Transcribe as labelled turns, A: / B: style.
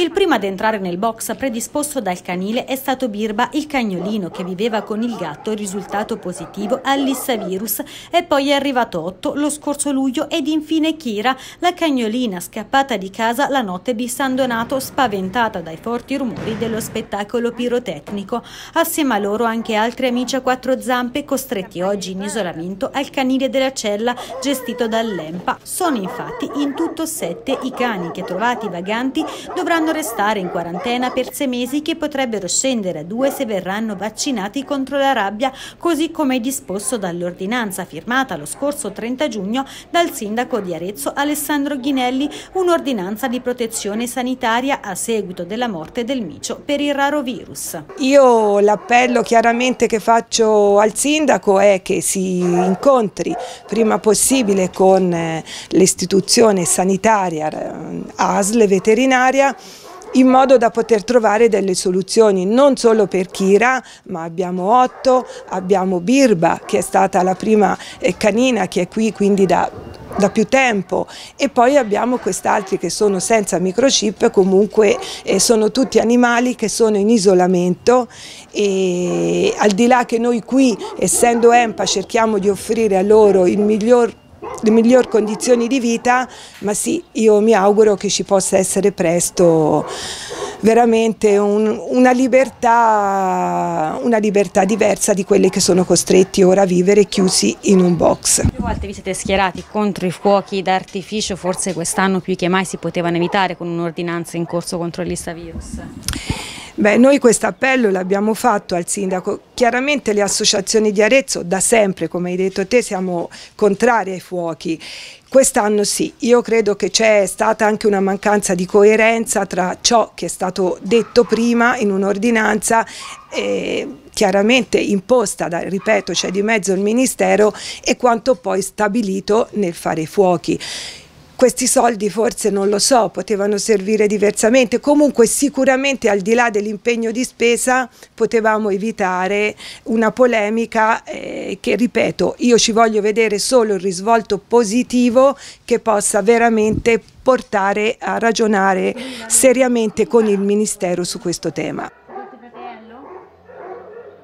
A: Il primo ad entrare nel box predisposto dal canile è stato Birba, il cagnolino che viveva con il gatto risultato positivo all'issavirus e poi è arrivato Otto lo scorso luglio ed infine Kira, la cagnolina scappata di casa la notte di San Donato spaventata dai forti rumori dello spettacolo pirotecnico. Assieme a loro anche altri amici a quattro zampe costretti oggi in isolamento al canile della cella gestito dall'EMPA. Sono infatti in tutto sette i cani che trovati vaganti dovranno dovranno restare in quarantena per sei mesi che potrebbero scendere a due se verranno vaccinati contro la rabbia, così come disposto dall'ordinanza firmata lo scorso 30 giugno dal sindaco di Arezzo Alessandro Ghinelli, un'ordinanza di protezione sanitaria a seguito della morte del micio per il raro virus.
B: Io l'appello chiaramente che faccio al sindaco è che si incontri prima possibile con eh, l'istituzione sanitaria ASL veterinaria in modo da poter trovare delle soluzioni non solo per Kira ma abbiamo Otto, abbiamo Birba che è stata la prima eh, canina che è qui quindi da, da più tempo e poi abbiamo quest'altri che sono senza microchip comunque eh, sono tutti animali che sono in isolamento e al di là che noi qui essendo EMPA cerchiamo di offrire a loro il miglior le migliori condizioni di vita, ma sì, io mi auguro che ci possa essere presto veramente un, una, libertà, una libertà diversa di quelle che sono costretti ora a vivere chiusi in un box. Più
A: volte vi siete schierati contro i fuochi d'artificio, forse quest'anno più che mai si potevano evitare con un'ordinanza in corso
B: contro il listavirus? Beh, noi questo appello l'abbiamo fatto al sindaco. Chiaramente le associazioni di Arezzo da sempre, come hai detto te, siamo contrarie ai fuochi. Quest'anno sì, io credo che c'è stata anche una mancanza di coerenza tra ciò che è stato detto prima in un'ordinanza eh, chiaramente imposta, da, ripeto, c'è cioè di mezzo il Ministero e quanto poi stabilito nel fare i fuochi questi soldi forse non lo so, potevano servire diversamente, comunque sicuramente al di là dell'impegno di spesa potevamo evitare una polemica eh, che ripeto io ci voglio vedere solo il risvolto positivo che possa veramente portare a ragionare seriamente con il Ministero su questo tema.